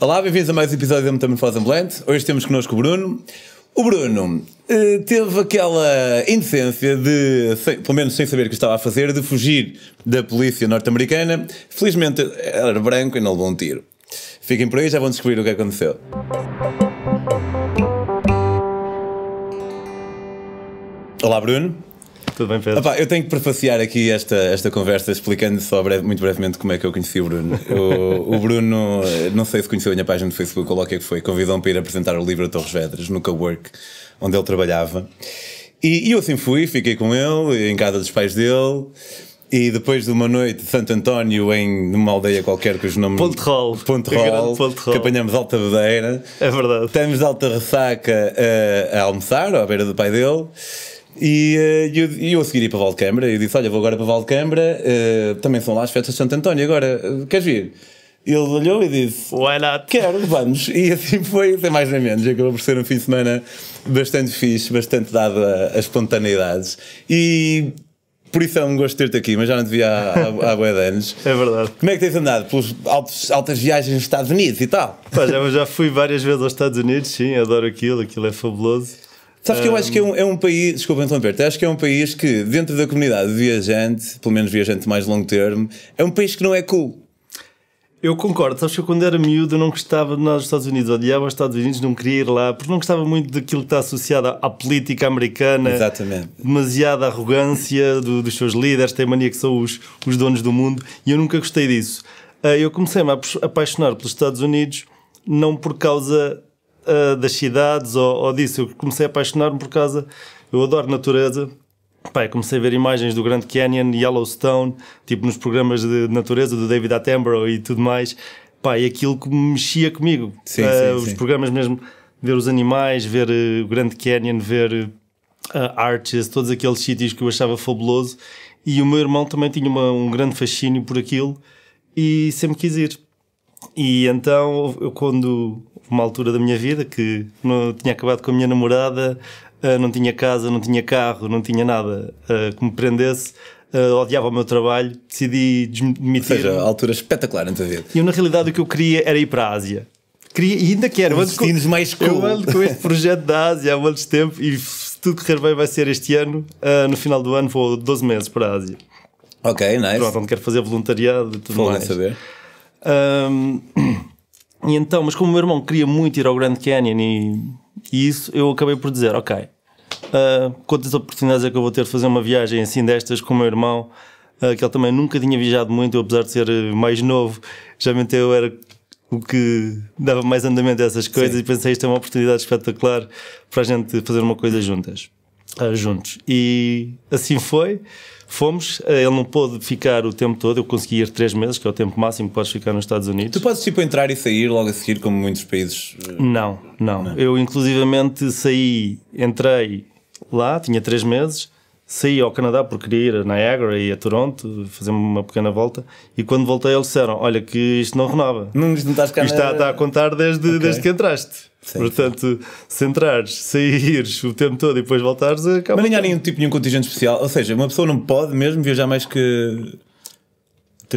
Olá, bem-vindos a mais um episódio da Metamorfose Blant. Hoje temos connosco o Bruno. O Bruno eh, teve aquela indecência de, sem- pelo menos sem saber o que estava a fazer, de fugir da polícia norte-americana. Felizmente era branco e não levou um tiro. Fiquem por aí, já vão descobrir o que aconteceu. Olá, Bruno. Tudo bem, Pedro? Epá, eu tenho que prefaciar aqui esta, esta conversa explicando só breve, muito brevemente como é que eu conheci o Bruno. O, o Bruno, não sei se conheceu a minha página do Facebook ou o que é que foi, convidou-me para ir apresentar o livro a Torres Vedras, no Cowork, onde ele trabalhava. E, e eu assim fui, fiquei com ele, em casa dos pais dele. E depois de uma noite de Santo António em numa aldeia qualquer que os nomes. Ponterol. Ponte Ponterol. Que apanhamos alta bedeira. É verdade. Estamos de alta ressaca a, eh, a almoçar, à beira do pai dele. E eh, eu, eu a seguir ia para Valdecambra e disse: Olha, vou agora para Valdecambra uh, eh, também são lá as festas de Santo António, agora eh, queres vir? Ele olhou e disse: Why not? Quero, vamos. E assim foi, sem mais nem menos. Acabou por ser um fim de semana bastante fixe, bastante dado a, espontaneidades. E por isso é um gosto ter-te aqui, mas já não te vi há, há, há boia de anos. É verdade. Como é que tens andado? Pelas altas viagens nos Estados Unidos e tal? Pá, já, já fui várias vezes aos Estados Unidos, sim, adoro aquilo, aquilo é fabuloso. Sabes um... que eu acho que é um, é um país, desculpa interromper-te, acho que é um país que, dentro da comunidade viajante, pelo menos viajante mais longo termo, é um país que não é cool. Eu concordo, sabes que eu quando era miúdo não gostava de nós dos Estados Unidos, odiava os Estados Unidos, não queria ir lá, porque não gostava muito daquilo que está associado à política americana. Exatamente. Demasiada arrogância do, dos seus líderes, tem mania que são os, os donos do mundo, e eu nunca gostei disso. Ah, eu comecei-me a apaixonar pelos Estados Unidos não por causa uh, das cidades ou, ou, disso. Eu comecei a apaixonar-me por casa. Eu adoro natureza. Pai, comecei a ver imagens do Grand Canyon, Yellowstone, tipo nos programas de natureza do David Attenborough e tudo mais. Pai, aquilo que mexia comigo. Sim, uh, sim, os sim. programas mesmo, ver os animais, ver uh, o Grand Canyon, ver Arches, todos aqueles sítios que eu achava fabuloso. E o meu irmão também tinha uma, um grande fascínio por aquilo e sempre quis ir. E então, eu, quando uma altura da minha vida que não tinha acabado com a minha namorada, ah, não tinha casa, não tinha carro, não tinha nada ah, que me prendesse, ah, odiava o meu trabalho, decidi demitir. Ou seja, altura espetacular na tua vida. E eu, na realidade, o que eu queria era ir para a Ásia. Queria, e ainda quero. Os destinos com, mais cool. Eu ando com este projeto da Ásia há muitos tempo e se tudo correr bem vai ser este ano. Uh, no final do ano vou 12 meses para a Ásia. Ok, nice. Pronto, onde quero fazer voluntariado e tudo Vou mais. saber. Um, e então, mas como o meu irmão queria muito ir ao Grand Canyon e, e isso, eu acabei por dizer: Ok, uh, quantas oportunidades é que eu vou ter de fazer uma viagem assim destas com o meu irmão? Uh, que ele também nunca tinha viajado muito, eu, apesar de ser ah, mais novo, geralmente eu era o que dava mais andamento a essas coisas Sim. e pensei isto é uma oportunidade espetacular para a gente fazer uma coisa juntas uh, juntos. E assim foi, fomos. Eh, ele não pôde ficar o tempo todo, eu consegui ir três meses, que é o tempo máximo que podes ficar nos Estados Unidos. Tu podes tipo entrar e sair logo a seguir, como muitos países? Eh, não, não. não. É? Eu inclusivamente saí, entrei lá, tinha três meses, saí ao Canadá porque queria ir a Niagara e a Toronto, fazer uma pequena volta, e quando voltei eles disseram, olha que isto não renova. Não, não estás cá Isto está, está a contar desde, okay. desde que entraste. Sim. Portanto, se entrares, saíres o tempo todo e depois voltares, acaba. Mas nem há nenhum tipo nenhum contingente especial. Ou seja, uma pessoa não pode mesmo viajar mais que.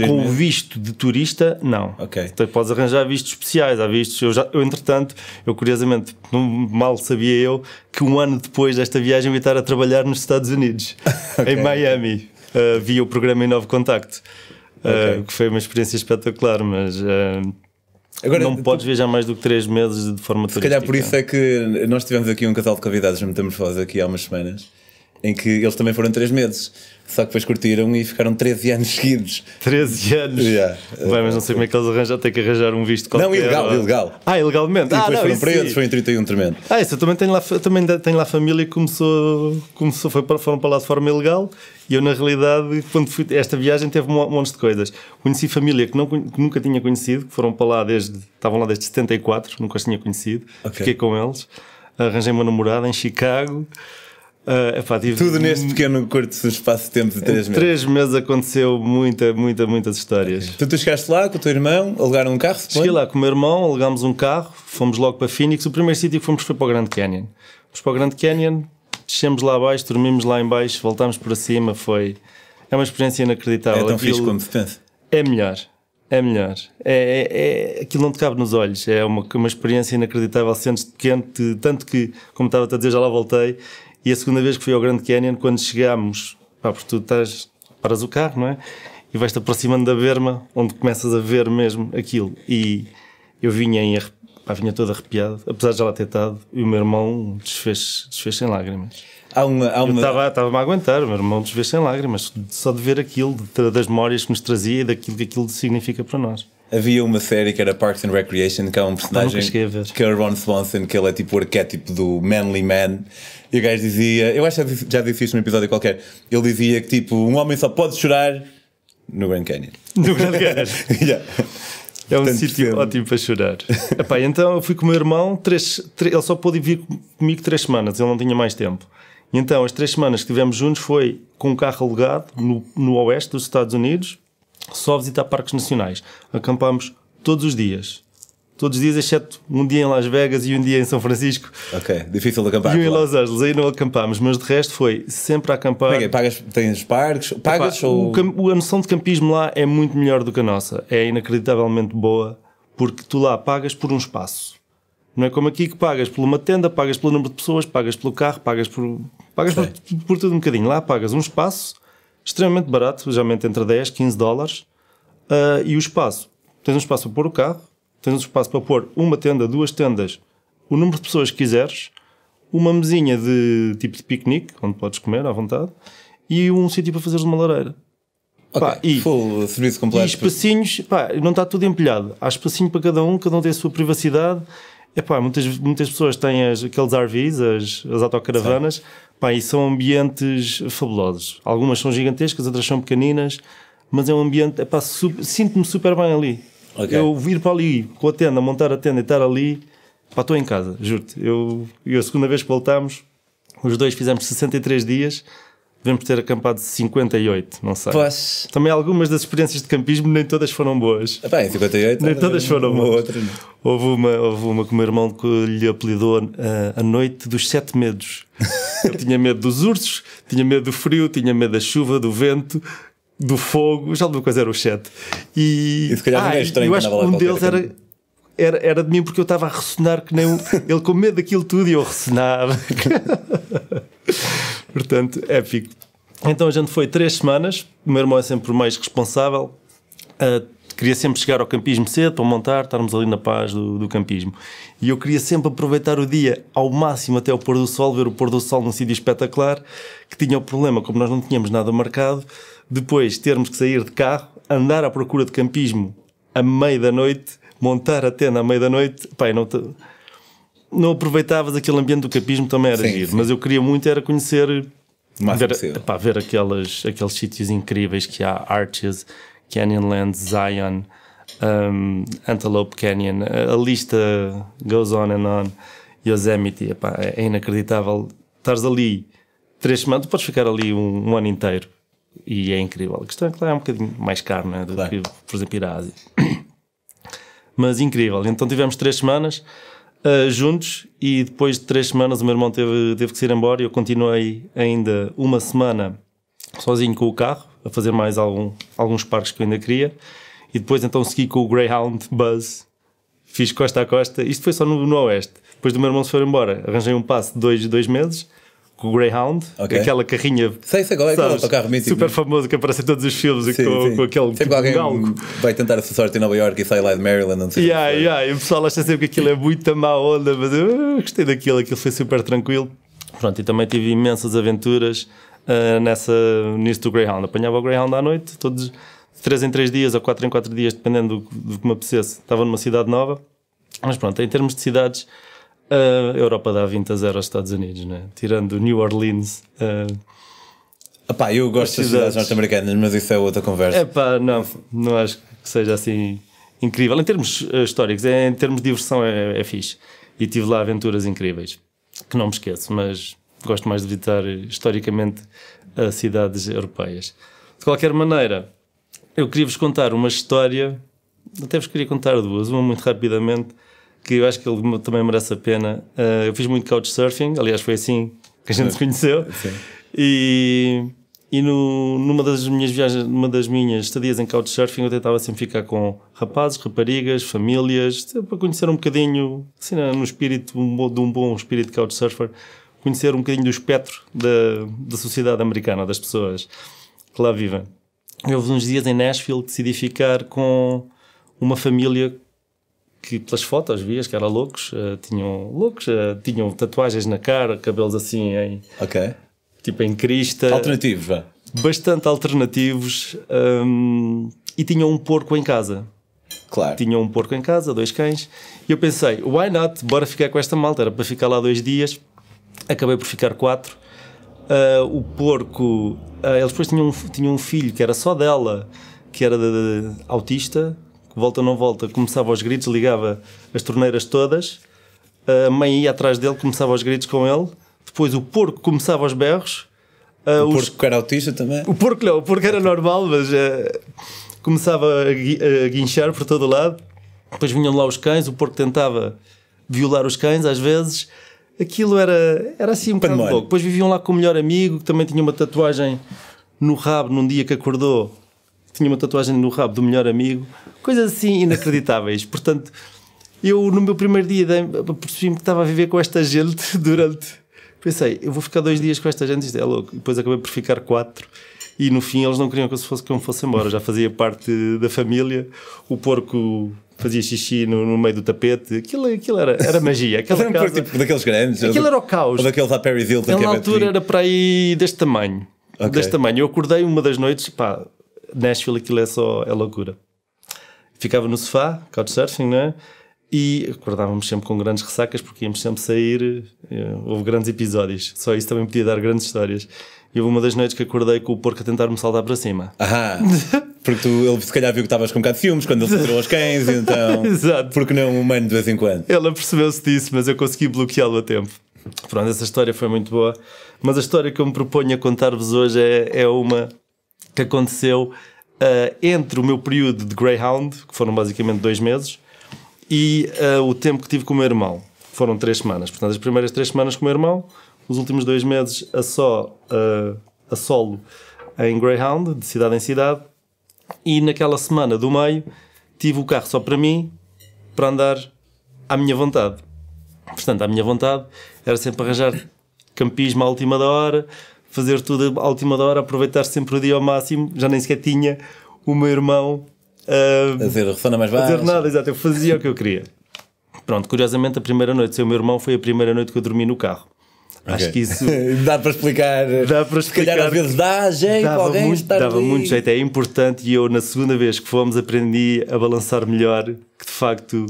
Com meses. visto de turista, não. Ok. Então podes arranjar vistos especiais. Há vistos. Eu, já, eu entretanto, eu curiosamente, não, mal sabia eu que um ano depois desta viagem eu estar a trabalhar nos Estados Unidos, okay. em Miami, uh, ah, via o programa Em Novo Contacto, uh, que foi uma experiência espetacular, mas. Uh, Agora, não podes viajar mais do que 3 meses de forma Se calhar por isso é que nós tivemos aqui um casal de convidados na Metamorfose aqui há umas semanas em que eles também foram 3 meses. Só que depois curtiram e ficaram 13 anos seguidos. 13 anos? Yeah. Bem, mas não sei como é que eles arranjaram, tem que arranjar um visto qualquer. Não, ilegal, ilegal. Ah, ilegalmente. E depois ah, não, foram presos, foi em 31 tremendo. Ah, isso, eu também tenho lá, também tenho lá família que começou, começou foi para, foram para lá de forma ilegal e eu, na realidade, quando fui, esta viagem teve um monte de coisas. Conheci família que, não, que nunca tinha conhecido, que foram para lá desde, estavam lá desde 74, nunca as tinha conhecido. Okay. Fiquei com eles, arranjei uma namorada em Chicago. Uh, epá, Tudo neste pequeno curto espaço-tempo de 3 meses. 3 meses aconteceu muita, muita, muitas histórias. Okay. Então, tu chegaste lá com o teu irmão, alugaram um carro? Cheguei lá com o meu irmão, alugámos um carro, fomos logo para Phoenix. O primeiro sítio que fomos foi para o Grand Canyon. Fomos para o Grand Canyon, descemos lá abaixo, dormimos lá embaixo, voltámos para cima, foi... É uma experiência inacreditável. É tão Aquilo... fixe como se pensa. É melhor. É melhor. É, é, é, aquilo não te cabe nos olhos. É uma, uma experiência inacreditável. Sentes-te pequeno, tanto que, como estava a dizer, já lá voltei. E a segunda vez que fui ao Grand Canyon, quando chegámos, pá, porque tu estás, paras o carro, não é? E vais-te aproximando da berma, onde começas a ver mesmo aquilo. E eu vinha em pá, vinha todo arrepiado, apesar de já lá ter estado, e o meu irmão desfez, desfez em lágrimas. Há uma, há uma... Eu estava-me a aguentar, o meu irmão desfez em lágrimas, só de ver aquilo, de, das memórias que nos trazia e daquilo que aquilo significa para nós. Havia uma série que era Parks and Recreation, que há é um personagem que é o Ron Swanson, que ele é tipo o arquétipo do manly man. E o gajo dizia, eu acho que já disse, isto num episódio qualquer, ele dizia que tipo, um homem só pode chorar no Grand Canyon. No Grand Canyon. yeah. É um Tanto sítio ótimo para chorar. Epá, então eu fui com o meu irmão, três, três, ele só pôde vir comigo três semanas, ele não tinha mais tempo. E então as três semanas que tivemos juntos foi com um carro alugado no, no oeste dos Estados Unidos, só visitar parques nacionais. Acampámos todos os dias. Todos os dias, exceto um dia em Las Vegas e um dia em São Francisco. Ok, difícil de acampar. E um claro. em Los Angeles, aí não acampámos, mas de resto foi sempre a acampar. Okay, pagas, tens parques? Pagas Epá, ou... o, a noção de campismo lá é muito melhor do que a nossa. É inacreditavelmente boa, porque tu lá pagas por um espaço. Não é como aqui que pagas por uma tenda, pagas pelo número de pessoas, pagas pelo carro, pagas por, pagas por, por, tudo um bocadinho. Lá pagas um espaço extremamente barato, geralmente entre 10 e 15 dólares. Uh, e o espaço? Tens um espaço para pôr o carro, tens um espaço para pôr uma tenda, duas tendas, o número de pessoas que quiseres, uma mesinha de tipo de piquenique, onde podes comer à vontade, e um sítio para fazeres uma lareira. Okay, pá, e, full serviço completo. E espacinhos, pá, não está tudo empilhado. Há espacinho para cada um, cada um tem a sua privacidade. Epá, muitas, muitas pessoas têm as, aqueles RVs, as, as autocaravanas. Sim Pá, e são ambientes fabulosos. Algumas são gigantescas, outras são pequeninas, mas é um ambiente. Epá, super, sinto-me super bem ali. Okay. Eu vir para ali com a tenda, montar a tenda e estar ali, pá, estou em casa, juro-te. Eu, eu, a segunda vez que voltámos, os dois fizemos 63 dias devemos ter acampado 58, não sei. Pois. Também algumas das experiências de campismo nem todas foram boas. Bem, ah, 58. Nem todas foram uma boas. Outra, houve, uma, houve uma que o meu irmão que lhe apelidou uh, a noite dos sete medos. Ele tinha medo dos ursos, tinha medo do frio, tinha medo da chuva, do vento, do fogo, já alguma coisa era o sete. E, e se calhar ah, é estranho eu acho que um deles era... era, era de mim porque eu estava a ressonar que nem um, ele com medo daquilo tudo e eu ressonava. Portanto, épico. Então a gente foi três semanas, o meu irmão é sempre o mais responsável, uh, queria sempre chegar ao campismo cedo para montar, estarmos ali na paz do, do, campismo. E eu queria sempre aproveitar o dia ao máximo até o pôr do sol, ver o pôr do sol num sítio espetacular, que tinha o problema, como nós não tínhamos nada marcado, depois termos que sair de carro, andar à procura de campismo à meia da noite, montar a tenda à meia da noite, pai, não não aproveitavas aquele ambiente do capismo também era sim, giro, sim. mas eu queria muito era conhecer ver, epá, ver aquelas, aqueles sítios incríveis que há Arches, Canyonland, Zion, um, Antelope Canyon, a, a, lista goes on and on, Yosemite, epá, é, é inacreditável. Estás ali três semanas, tu podes ficar ali um, um, ano inteiro e é incrível. A questão é que lá é um bocadinho mais caro né, do claro. que, por exemplo, ir à Ásia. Mas incrível. Então tivemos três semanas. Eh, juntos e depois de três semanas o meu irmão teve, teve que ir embora e eu continuei ainda uma semana sozinho com o carro, a fazer mais algum, alguns parques que eu ainda queria e depois então segui com o Greyhound Buzz, fiz costa a costa, isto foi só no, no Oeste. Depois do meu irmão se for embora, arranjei um passo de dois, dois meses com o Greyhound, okay. aquela carrinha sei, sei, qual é, é sabes, o carro mítico, super famosa famoso que aparece em todos os filmes sim, com, com aquele sempre tipo alguém galgo. vai tentar a sua sorte em Nova York e sai lá de Maryland não sei yeah, yeah. e o pessoal acha sempre que aquilo é muita má onda mas eu gostei daquilo, aquilo foi super tranquilo pronto, e também tive imensas aventuras uh, nessa, nisso do Greyhound apanhava o Greyhound à noite todos 3 em 3 dias ou 4 em 4 dias dependendo do, do que me apetecesse, estava numa cidade nova mas pronto, em termos de cidades a Europa dá 20 a 0 aos Estados Unidos, né? tirando New Orleans. Uh, Epá, eu gosto das cidades norte-americanas, mas isso é outra conversa. Epá, não, não acho que seja assim incrível. Em termos eh, históricos, é, em termos de diversão, é, é fixe. E tive lá aventuras incríveis, que não me esqueço, mas gosto mais de visitar historicamente as cidades europeias. De qualquer maneira, eu queria vos contar uma história, até vos queria contar duas, uma muito rapidamente que eu acho que ele também merece a pena. Uh, eu fiz muito couchsurfing, aliás, foi assim que a gente se conheceu. Sim. E, e no, numa das minhas viagens, numa das minhas estadias em couchsurfing, eu tentava sempre ficar com rapazes, raparigas, famílias, tipo, para conhecer um bocadinho, assim, né, no espírito de um bom espírito de couchsurfer, conhecer um bocadinho do espectro da, da sociedade americana, das pessoas que lá vivem. Eu, uns dias em Nashville, decidi ficar com uma família que pelas fotos vias que eram loucos, uh, tinham loucos, uh, tinham tatuagens na cara, cabelos assim em. Ok. Tipo em crista. Alternativos, vá. Bastante alternativos. Um, e tinham um porco em casa. Claro. Tinham um porco em casa, dois cães. E eu pensei, why not? Bora ficar com esta malta. Era para ficar lá dois dias. Acabei por ficar quatro. Uh, o porco. Uh, eles depois tinham um, tinham um filho que era só dela, que era de, de, autista volta ou não volta, começava aos gritos, ligava as torneiras todas, a mãe ia atrás dele, começava aos gritos com ele, depois o porco começava aos berros. o os... porco era autista também? O porco não, o porco era normal, mas uh, começava a, guinchar por todo o lado. Depois vinham lá os cães, o porco tentava violar os cães às vezes. Aquilo era, era assim um bocado louco. Depois viviam lá com o melhor amigo, que também tinha uma tatuagem no rabo num dia que acordou tinha uma tatuagem no rabo do melhor amigo, coisas assim inacreditáveis. Portanto, eu no meu primeiro dia percebi-me que estava a viver com esta gente durante. Pensei, eu vou ficar dois dias com esta gente, isto é louco. Depois acabei por ficar quatro e no fim eles não queriam que eu, fosse, que eu fosse embora, já fazia parte da família. O porco fazia xixi no, no meio do tapete, aquilo, aquilo era, era magia. Aquela era um casa, tipo daqueles grandes, aquilo era o caos. Ou daqueles a Perry Hilton Ele na altura era para aí deste tamanho. Okay. Deste tamanho. Eu acordei uma das noites, pá, Nashville aquilo é só é loucura. Ficava no sofá, couchsurfing, não é? E acordávamos sempre com grandes ressacas porque íamos sempre sair. Eh, houve grandes episódios. Só isso também podia dar grandes histórias. E houve uma das noites que acordei com o porco a tentar-me saltar para cima. Aham. Porque tu, ele se calhar viu que estavas com um bocado de ciúmes quando ele se tirou aos cães, então. Exato. Porque não é um humano de vez em quando. Ele percebeu se disso, mas eu consegui bloqueá-lo a tempo. Pronto, essa história foi muito boa. Mas a história que eu me proponho a contar-vos hoje é, é uma que aconteceu uh, entre o meu período de Greyhound, que foram basicamente dois meses, e uh, o tempo que tive com o meu irmão. Foram três semanas. Portanto, as primeiras três semanas com o meu irmão, os últimos dois meses a só, uh, a solo em Greyhound, de cidade em cidade, e naquela semana do meio tive o carro só para mim, para andar à minha vontade. Portanto, à minha vontade era sempre arranjar campismo à última da hora, fazer tudo à última hora, aproveitar sempre o dia ao máximo. Já nem sequer tinha o meu irmão ah, a fazer refana mais baixa. A nada, exato. Eu fazia o que eu queria. Pronto, curiosamente, a primeira noite sem o meu irmão foi a primeira noite que eu dormi no carro. Okay. Acho que isso. dá para explicar. Dá para explicar. Se calhar às vezes dá jeito dava alguém muito, estar Dava ali. muito jeito, é importante. E eu, na segunda vez que fomos, aprendi a balançar melhor. Que de facto.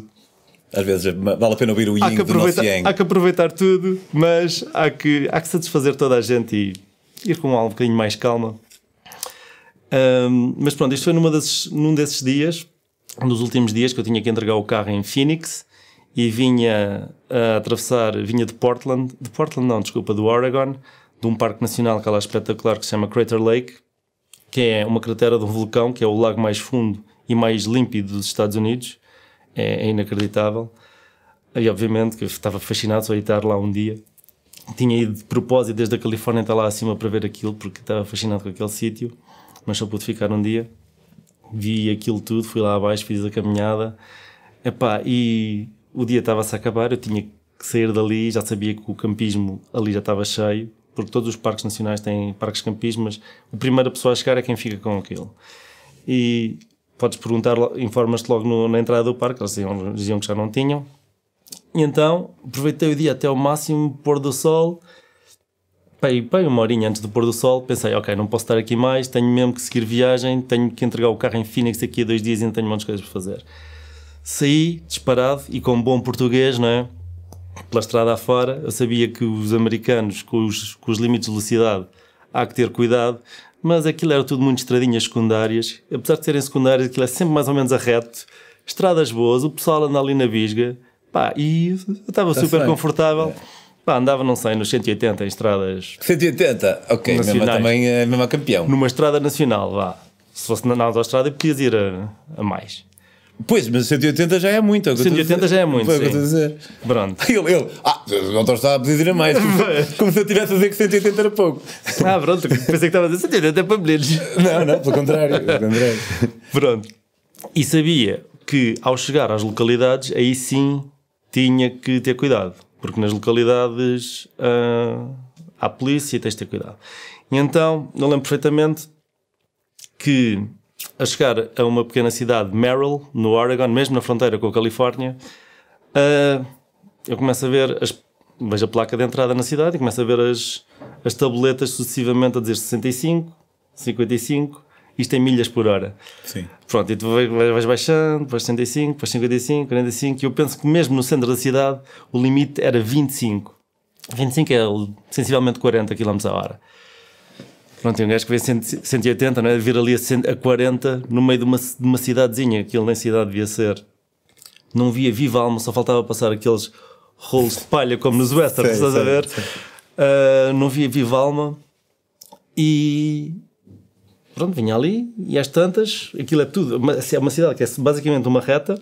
Às vezes vale a pena ouvir o yin que do nosso yang. Há que aproveitar tudo, mas há que, há que satisfazer toda a gente e ir com um bocadinho mais calma. Um, mas pronto, isto foi numa desses, num desses dias, um dos últimos dias que eu tinha que entregar o carro em Phoenix e vinha a atravessar, vinha de Portland, de Portland não, desculpa, do Oregon, de um parque nacional que é lá espetacular que se chama Crater Lake, que é uma cratera de um vulcão, que é o lago mais fundo e mais límpido dos Estados Unidos. É, é inacreditável. E obviamente que eu estava fascinado só estar lá um dia tinha ido de propósito desde a Califórnia até lá acima para ver aquilo, porque estava fascinado com aquele sítio, mas só pude ficar um dia. Vi aquilo tudo, fui lá abaixo, fiz a caminhada. Epá, e o dia estava-se a acabar, eu tinha que sair dali, já sabia que o campismo ali já estava cheio, porque todos os parques nacionais têm parques campismo, mas a primeira pessoa a chegar é quem fica com aquilo. E podes perguntar, informas-te logo no, na entrada do parque, eles diziam, diziam que já não tinham, e então aproveitei o dia até ao máximo, pôr do sol. Pai, pai, uma horinha antes do pôr do sol, pensei, ok, não posso estar aqui mais, tenho mesmo que seguir viagem, tenho que entregar o carro em Phoenix aqui a dois dias e ainda tenho um monte de coisas para fazer. Saí disparado e com bom português, não é? Pela estrada afora, eu sabia que os americanos, com os, com os limites de velocidade, há que ter cuidado, mas aquilo era tudo muito estradinhas secundárias. Apesar de serem secundárias, aquilo é sempre mais ou menos a reto. Estradas boas, o pessoal anda ali na visga. Pá, e eu estava tá super bem. confortável. É. Pá, andava, não sei, nos 180 em estradas. 180? Ok, nacionais. mesma, também é mesma campeão. Numa estrada nacional, vá. Se fosse na autostrada, podias ir a, a mais. Pois, mas 180 já é muito. É 180 já é muito. Foi o que eu dizer. Pronto. Ele, ele, ah, não estás a pedir a mais. Como, se eu estivesse a dizer que 180 era pouco. Ah, pronto, pensei que estava a dizer 180 é para mulheres. Não, não, pelo contrário, pelo contrário. Pronto. E sabia que ao chegar às localidades, aí sim tinha que ter cuidado, porque nas localidades uh, há polícia e tens de ter cuidado. E então, eu lembro perfeitamente que a chegar a uma pequena cidade, Merrill, no Oregon, mesmo na fronteira com a Califórnia, uh, eu começo a ver as vejo a placa de entrada na cidade e começo a ver as, as tabuletas sucessivamente a dizer 65, 55, isto em é milhas por hora. Sim. Pronto, e tu vais baixando, depois 65, depois 55, 45, e eu penso que mesmo no centro da cidade o limite era 25. 25 é sensivelmente 40 km a hora. Pronto, tem um gajo que vê 180, não é? Vir ali a 40 no meio de uma, de uma cidadezinha, aquilo nem cidade devia ser. Não via viva alma, só faltava passar aqueles rolos de palha como nos Western, estás a ver? Uh, não via viva alma e, pronto, vinha ali e às tantas, aquilo é tudo. Assim, é uma cidade que é basicamente uma reta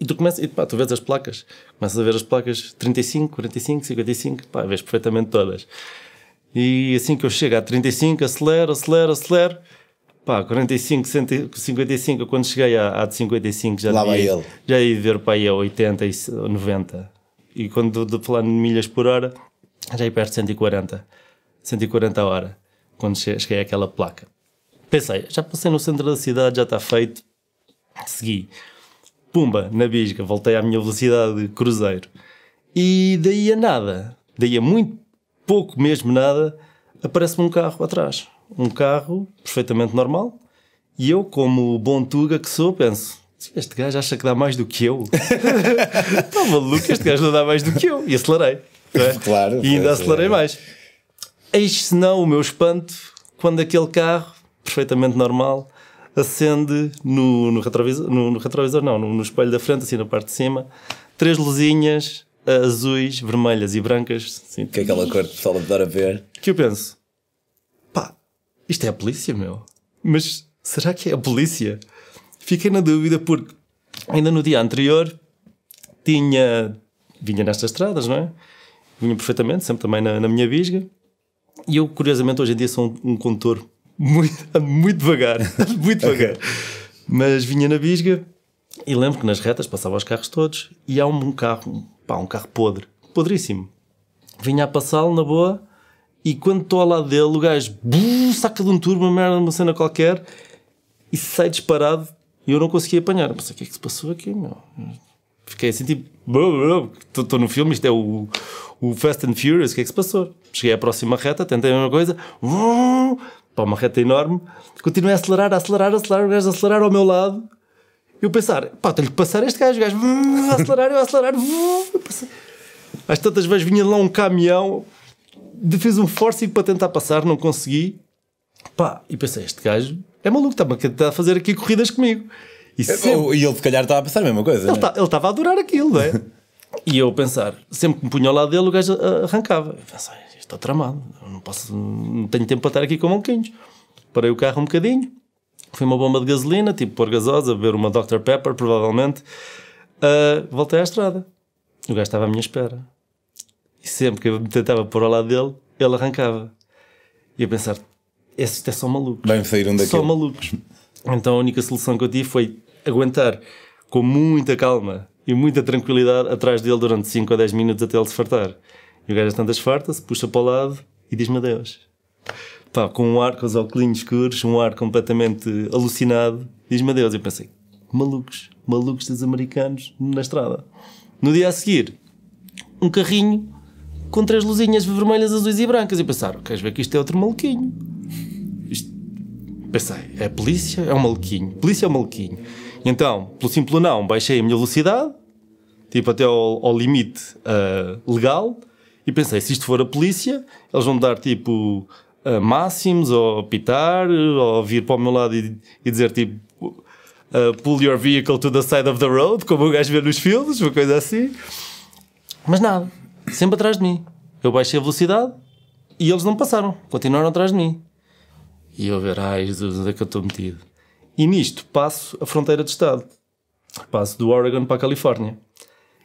e tu começas, e pá, tu vês as placas, começas a ver as placas 35, 45, 55, pá, vês perfeitamente todas. E assim que eu chego a 35, acelero, acelero, acelero. Pá, 45, 55, quando cheguei à, à de 55 já, Lá devia, ele. já ia ver para aí a 80 e 90. E quando de falando de milhas por hora, já ia perto de 140. 140 a hora, quando cheguei àquela placa. Pensei, já passei no centro da cidade, já está feito. Segui. Pumba, na bisga, voltei à minha velocidade de cruzeiro. E daí a nada, daí a muito pouco mesmo nada, aparece-me um carro atrás. Um carro perfeitamente normal. E eu, como bom tuga que sou, penso: este gajo acha que dá mais do que eu. Está maluco, este gajo não dá mais do que eu. E acelerei. É? Claro. E ainda é. acelerei é. mais. Eis se não o meu espanto quando aquele carro perfeitamente normal, acende no, no retrovisor, no, no, retrovisor não, no, no espelho da frente, assim na parte de cima, três luzinhas azuis, vermelhas e brancas. Assim. Que é aquela cor que pessoal adora ver. Que eu penso, pá, isto é a polícia, meu. Mas será que é a polícia? Fiquei na dúvida porque ainda no dia anterior tinha, vinha nestas estradas, não é? Vinha perfeitamente, sempre também na, na minha bisga. E eu, curiosamente, hoje em dia sou um, um condutor muito, muito devagar, muito devagar. Mas vinha na bisga e lembro que nas retas passava os carros todos e há um carro, pá, um carro podre, podríssimo. Vinha a passá-lo na boa e quando estou ao lado dele, o gajo buu, saca de um turbo, uma merda, uma cena qualquer e sai disparado e eu não consegui apanhar. Mas o que é que se passou aqui, meu? Fiquei assim tipo, estou no filme, isto é o, o Fast and Furious, o que é que se passou? Cheguei à próxima reta, tentei a mesma coisa, buu, para uma reta enorme, continuei a acelerar, a acelerar, a acelerar, o gajo a acelerar ao meu lado. Eu pensar, pá, tenho que passar este gajo, o gajo a acelerar, eu a acelerar. Eu Às tantas vezes vinha lá um caminhão, fiz um forcing para tentar passar, não consegui. Pá, e pensei, este gajo é maluco, está-me tá a fazer aqui corridas comigo. E, é, sempre... e ele, se calhar, estava tá a passar a mesma coisa. Ele né? Tá, estava a adorar aquilo, não é? e eu pensar, sempre que me punha ao lado dele, o gajo arrancava. Eu pensei, está tramado, não, posso, não tenho tempo para estar aqui com monquinhos. Parei o carro um bocadinho, fui uma bomba de gasolina, tipo pôr gasosa, beber uma Dr. Pepper, provavelmente. Uh, voltei à estrada. O gajo estava à minha espera. E sempre que eu tentava pôr ao lado dele, ele arrancava. E eu pensar, esses é só malucos. Bem, saíram daqui. Só malucos. Então a única solução que eu tive foi aguentar com muita calma e muita tranquilidade atrás dele durante 5 a 10 minutos até ele se fartar. E o gajo às tantas farta-se, puxa para o lado e diz-me adeus. Pá, com um ar com os óculos escuros, um ar completamente alucinado, diz-me adeus. Eu pensei, malucos, malucos dos americanos na estrada. No dia a seguir, um carrinho com três luzinhas vermelhas, azuis e brancas. E pensaram, queres ver que isto é outro maluquinho? Isto... Pensei, é polícia? É um maluquinho. Polícia é um maluquinho. E então, pelo simples não, baixei a minha velocidade, tipo até ao, ao limite uh, legal, e pensei, se isto for a polícia, eles vão dar tipo máximos, ou pitar, ou vir para o meu lado e, e dizer tipo uh, pull your vehicle to the side of the road, como o gajo vê nos filmes, uma coisa assim. Mas nada, sempre atrás de mim. Eu baixei a velocidade e eles não passaram, continuaram atrás de mim. E eu ver, ai Jesus, onde é que eu estou metido? E nisto passo a fronteira de Estado. Passo do Oregon para a Califórnia.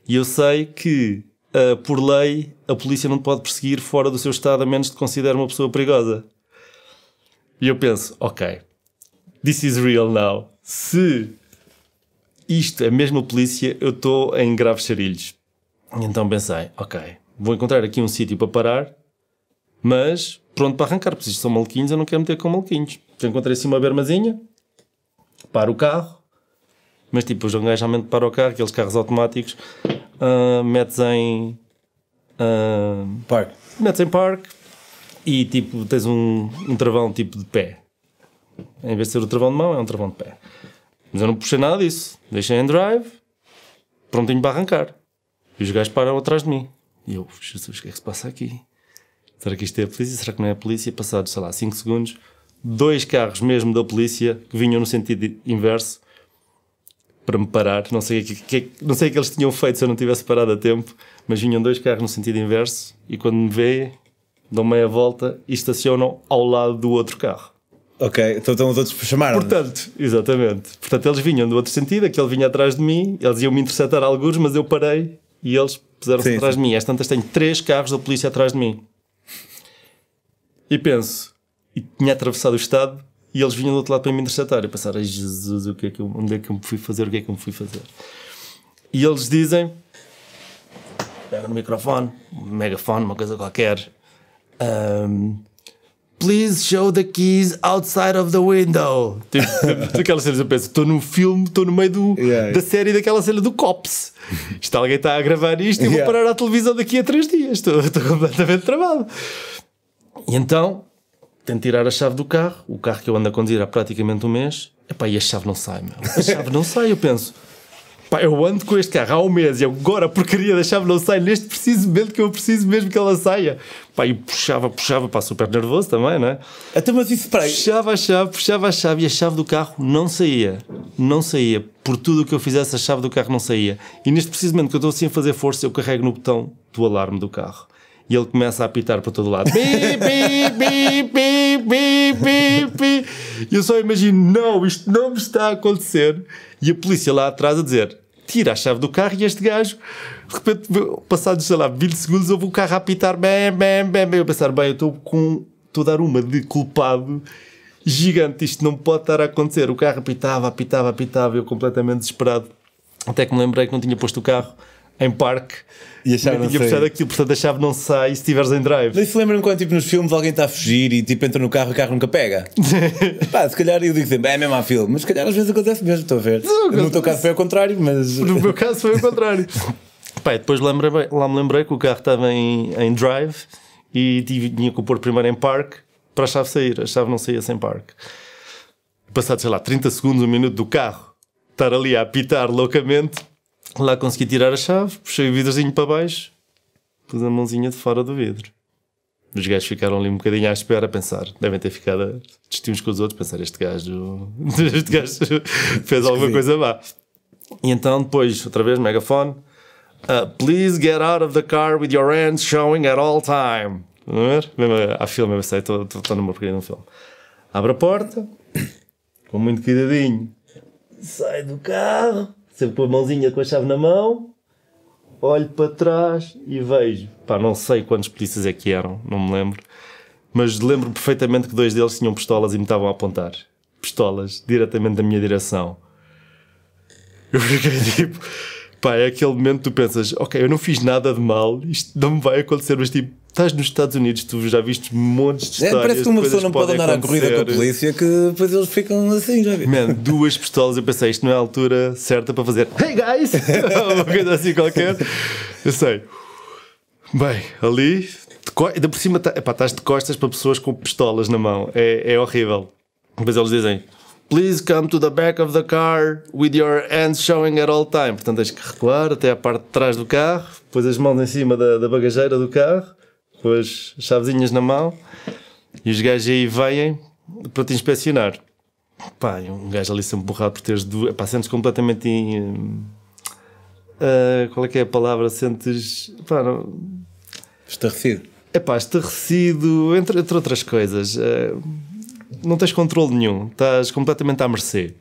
E eu sei que, uh, por lei, a polícia não te pode perseguir fora do seu estado a menos que te considere uma pessoa perigosa. E eu penso, ok, this is real now. Se isto é mesmo a polícia, eu estou em graves charilhos. Então pensei, ok, vou encontrar aqui um sítio para parar, mas pronto para arrancar, porque isto são maluquinhos, eu não quero meter com maluquinhos. Então encontrei assim uma bermazinha, paro o carro, mas tipo, os um realmente para o carro, aqueles carros automáticos, uh, metes em Uh, Metes em parque e tipo tens um, um travão tipo de pé. Em vez de ser o travão de mão, é um travão de pé. Mas eu não puxei nada disso. Deixei em drive, prontinho para arrancar. E os gajos pararam atrás de mim. E eu, Jesus, o que é que se passa aqui? Será que isto é a polícia? Será que não é a polícia? Passados, sei lá, 5 segundos, dois carros mesmo da polícia que vinham no sentido inverso para me parar. Não sei, que, que, não sei o que eles tinham feito se eu não tivesse parado a tempo, mas vinham dois carros no sentido inverso e quando me vê, dão meia volta e estacionam ao lado do outro carro. Ok, então, então os outros chamaram. -nos. Portanto, exatamente. Portanto, eles vinham do outro sentido, aquele vinha atrás de mim, eles iam me interceptar alguns, mas eu parei e eles puseram-se atrás sim. de mim. Às tantas tenho três carros da polícia atrás de mim. E penso, e tinha atravessado o estado e eles vinham do outro lado para me interceptar. passar pensava, Jesus, o que é que eu, onde é que eu me fui fazer? O que é que eu me fui fazer? E eles dizem: pega no microfone, um megafone, uma coisa qualquer. Um, Please show the keys outside of the window. Tipo, daquela tipo cena, eu penso, estou num filme, estou no meio do, yeah. da série daquela cena do Cops. Isto alguém está a gravar isto e yeah. vou parar a televisão daqui a três dias. estou completamente travado. E então tento tirar a chave do carro, o carro que eu ando a conduzir há praticamente um mês, epá, e a chave não sai, meu. A chave não sai, eu penso. Pá, eu ando com este carro há um mês e agora a porcaria da chave não sai neste preciso momento que eu preciso mesmo que ela saia. Pá, e puxava, puxava, pá, super nervoso também, não é? Até mas isso, peraí. Puxava a chave, puxava a chave e a chave do carro não saía. Não saía. Por tudo o que eu fizesse, a chave do carro não saía. E neste preciso momento que eu estou assim a fazer força, eu carrego no botão do alarme do carro e ele começa a apitar para todo lado. Bi, bi, bi, bi, bi, bi, bi. E eu só imagino, não, isto não me está a acontecer. E a polícia lá atrás a dizer, tira a chave do carro e este gajo, de repente, passados, sei lá, 20 segundos, ouve o carro a apitar, bem, bem, bem, bem. Eu pensar, bem, eu estou com, estou a dar uma de culpado gigante, isto não pode estar a acontecer. O carro apitava, apitava, apitava, eu completamente desesperado. Até que me lembrei que não tinha posto o carro em parque e a chave não tinha sai. aquilo, portanto a chave não sai se estiveres em drive. Mas lembra-me quando tipo, nos filmes alguém está a fugir e tipo entra no carro e o carro nunca pega. Pá, se calhar eu digo sempre, é mesmo a filme, mas se calhar às vezes acontece mesmo, estou a ver. Não, no teu caso foi ao contrário, mas. No meu caso foi ao contrário. Pá, depois lembrei, lá me lembrei que o carro estava em, em drive e tinha que o pôr primeiro em parque para a chave sair, a chave não saía sem parque. Passado, sei lá, 30 segundos, um minuto do carro estar ali a apitar loucamente Lá consegui tirar a chave, puxei o vidrozinho para baixo, pus a mãozinha de fora do vidro. Os gajos ficaram ali um bocadinho à espera a pensar. Devem ter ficado a uns com os outros, pensar este gajo, este gajo fez alguma coisa má. E então depois, outra vez, megafone. Uh, please get out of the car with your hands showing at all time. Não é? Mesmo, há filme, eu sei, estou numa porcaria de um filme. Abre a porta, com muito cuidadinho, sai do carro sempre com a mãozinha com a chave na mão, olho para trás e vejo. Pá, não sei quantos polícias é que eram, não me lembro. Mas lembro perfeitamente que dois deles tinham pistolas e me estavam a apontar. Pistolas, diretamente da minha direção. Eu fiquei tipo. Pá, é aquele momento que tu pensas, ok, eu não fiz nada de mal, isto não me vai acontecer, mas tipo, Estás nos Estados Unidos, tu já viste montes de histórias. É, parece que uma pessoa não pode andar acontecer. à corrida com a polícia, que depois eles ficam assim, já vi. Man, duas pistolas, eu pensei, isto não é a altura certa para fazer Hey guys! uma coisa assim qualquer. Eu sei. Bem, ali, ainda por cima, tá, epá, estás de costas para pessoas com pistolas na mão. É, é horrível. Mas eles dizem. Please come to the back of the car with your hands showing at all time. Portanto, tens que recuar até à parte de trás do carro, depois as mãos em cima da, da bagageira do carro com as chavezinhas na mão e os gajos aí vêm para te inspecionar. Pá, um gajo ali sempre borrado por teres duas. Pá, sentes completamente. Em, uh, qual é que é a palavra? Sentes. Pá, não... Estarrecido. É pá, estarrecido, entre, entre outras coisas. Uh, não tens controle nenhum, estás completamente à mercê.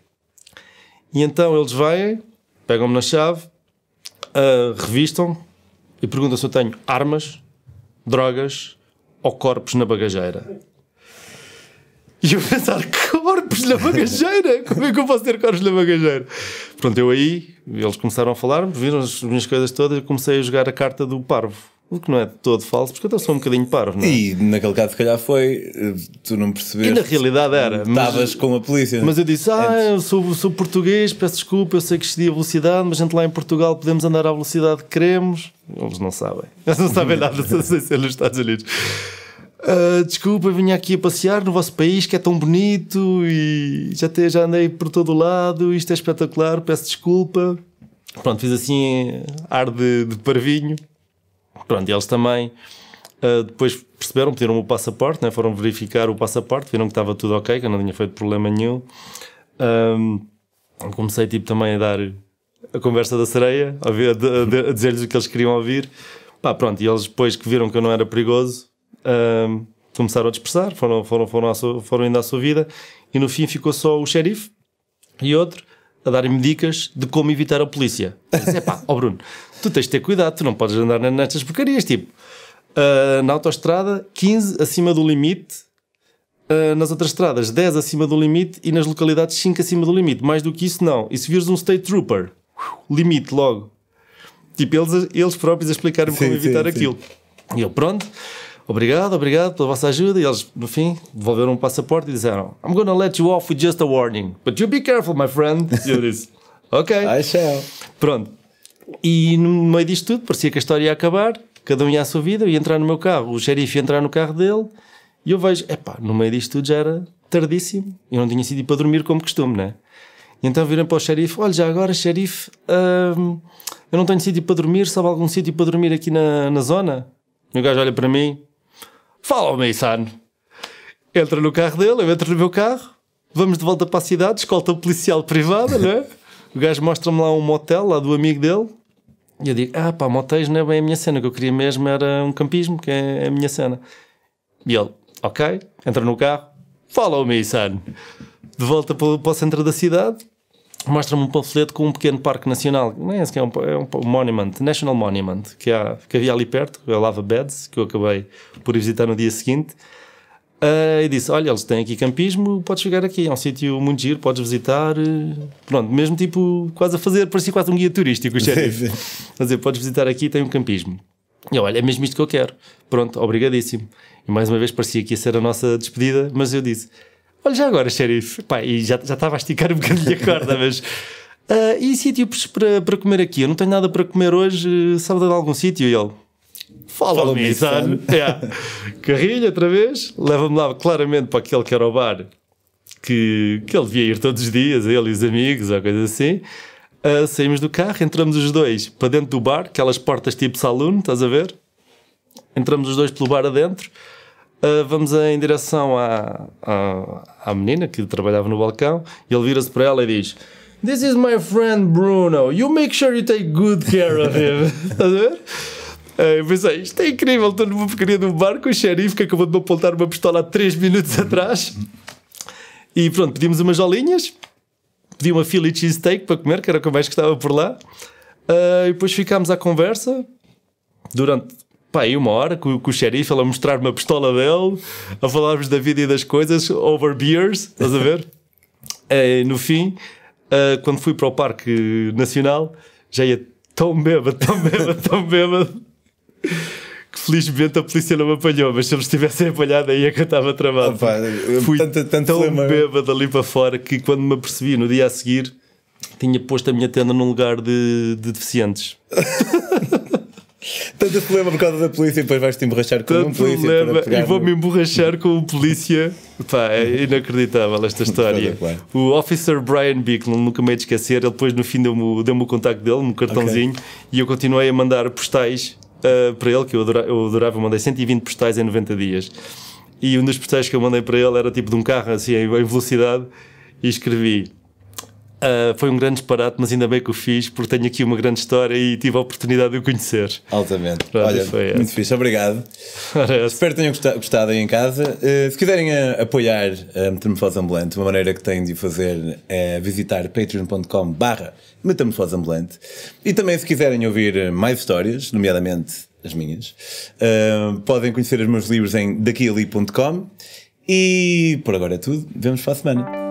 E então eles vêm, pegam-me na chave, uh, revistam e perguntam se eu tenho armas drogas ou corpos na bagageira. E eu pensar, corpos na bagageira? Como é que eu posso ter corpos na bagageira? Pronto, eu aí, eles começaram a falar, viram as minhas coisas todas e comecei a jogar a carta do parvo. O que não é todo falso, porque eu sou um bocadinho parvo, não é? E naquele caso, se calhar foi, eh, tu não percebeste. E na realidade era. Estavas com a polícia. Mas eu disse, ah, eu sou, sou português, peço desculpa, eu sei que excedi a velocidade, mas a gente lá em Portugal podemos andar à velocidade que queremos. Eles não sabem. Eles não sabem nada sem ser é nos Estados Unidos. Uh, desculpa, vim aqui a passear no vosso país que é tão bonito e já, te, já andei por todo o lado, isto é espetacular, peço desculpa. Pronto, fiz assim eh, ar de, de parvinho Pronto, e eles também uh, depois perceberam, pediram o passaporte, né? foram verificar o passaporte, viram que estava tudo ok, que eu não tinha feito problema nenhum. Um, ah, comecei tipo também a dar a conversa da sereia, a, a, a dizer-lhes o que eles queriam ouvir. Pá, pronto, e eles depois que viram que eu não era perigoso, um, ah, começaram a dispersar, foram, foram, foram, sua, foram indo à sua vida, e no fim ficou só o xerife e outro a darem-me dicas de como evitar a polícia. É pá, ó oh Bruno, tu tens de ter cuidado, tu não podes andar nestas porcarias, tipo, uh, na autoestrada, 15 acima do limite, uh, nas outras estradas, 10 acima do limite e nas localidades 5 acima do limite. Mais do que isso, não. E se vires um state trooper, limite logo. Tipo, eles, eles próprios a explicaram-me como evitar sim, aquilo. Sim. E eu, pronto, obrigado, obrigado pela vossa ajuda. E eles, no fim, devolveram um passaporte e disseram: I'm gonna let you off with just a warning, but you be careful, my friend. E eu disse: Ok. I shall. Pronto. E no meio disto tudo, parecia que a história ia acabar, cada um ia à sua vida, eu ia entrar no meu carro, o xerife ia entrar no carro dele, e eu vejo, epá, no meio disto tudo já era tardíssimo, eu não tinha sido para dormir como costume, né? E então viram para o xerife, olha, já agora, xerife, hum, eu não tenho sítio para dormir, sabe algum sítio para dormir aqui na, na zona? E o gajo olha para mim, fala, Meissano. Entra no carro dele, eu entro no meu carro, vamos de volta para a cidade, escolta policial privada, não é? O gajo mostra-me lá um motel, lá do amigo dele, e eu digo: Ah, pá, motéis não é bem a minha cena, o que eu queria mesmo era um campismo, que é a minha cena. E ele: Ok, entra no carro, follow me, son. De volta para, o centro da cidade, mostra-me um panfleto com um pequeno parque nacional, não é esse que é um, é um monument, National Monument, que, há, que havia ali perto, a Lava Beds, que eu acabei por visitar no dia seguinte. Uh, e disse: Olha, eles têm aqui campismo, podes chegar aqui, é um sítio muito giro, podes visitar. Pronto, mesmo tipo, quase a fazer, parecia quase um guia turístico, o xerife. dizer, podes visitar aqui, tem um campismo. E olha, é mesmo isto que eu quero. Pronto, obrigadíssimo. E mais uma vez parecia que ia ser a nossa despedida, mas eu disse: Olha, já agora, xerife, pá, e já, já estava a esticar um bocadinho a corda, mas. Uh, e sítio para, para comer aqui? Eu não tenho nada para comer hoje, sabe é de algum sítio? E ele: Fala, me Mizan. Yeah. É. Carrilho, outra vez, leva-me lá claramente para aquele que era o bar que, que ele devia ir todos os dias, ele e os amigos, ou coisa assim. Uh, saímos do carro, entramos os dois para dentro do bar, aquelas portas tipo saloon, estás a ver? Entramos os dois pelo bar adentro. Uh, vamos em direção à, à, à, menina que trabalhava no balcão e ele vira-se para ela e diz: This is my friend Bruno, you make sure you take good care of him. Estás a ver? Eu ah, pensei, é, isto é incrível, estou numa porcaria de um barco, o xerife que acabou de me apontar uma pistola há 3 minutos atrás. E pronto, pedimos umas jolinhas, pedi uma Philly cheesesteak para comer, que era o que eu mais gostava por lá. Uh, e depois ficámos à conversa durante pá, uma hora com, com o xerife, ele a mostrar-me a pistola dele, a falarmos da vida e das coisas, over beers, estás a ver? Eh, no fim, uh, quando fui para o Parque Nacional, já ia tão bêbado, tão bêbado, tão bêbado que felizmente a polícia não me apanhou, mas se eles tivessem apanhado aí é que eu estava travado. Opa, eu, Fui tanto tanto tão flema. bêbado ali para fora que quando me apercebi no dia a seguir tinha posto a minha tenda num lugar de, de deficientes. Tanto problema por causa da polícia e depois vais-te emborrachar com Tanto um polícia. Problema, e vou-me emborrachar com um polícia. Pá, é inacreditável esta história. O officer Brian Bicklin, nunca me hei de esquecer, ele depois no fim deu-me deu o contacto dele, um cartãozinho, okay. e eu continuei a mandar postais uh, para ele, que eu adorava, eu adorava, eu mandei 120 postais em 90 dias. E um dos postais que eu mandei para ele era tipo de um carro assim em velocidade e escrevi Uh, foi um grande disparate, mas ainda bem que o fiz, porque tenho aqui uma grande história e tive a oportunidade de o conhecer. Altamente. Pronto, Olha, foi muito é. fixe, obrigado. Parece. Espero que tenham gostado, aí em casa. Uh, se quiserem a, eh, apoiar a Metamorfose Ambulante, uma maneira que têm de fazer é visitar patreon.com.br Metamorfose Ambulante. E também, se quiserem ouvir mais histórias, nomeadamente as minhas, uh, podem conhecer os meus livros em daquiali.com. E por agora é tudo. Vemos para a semana.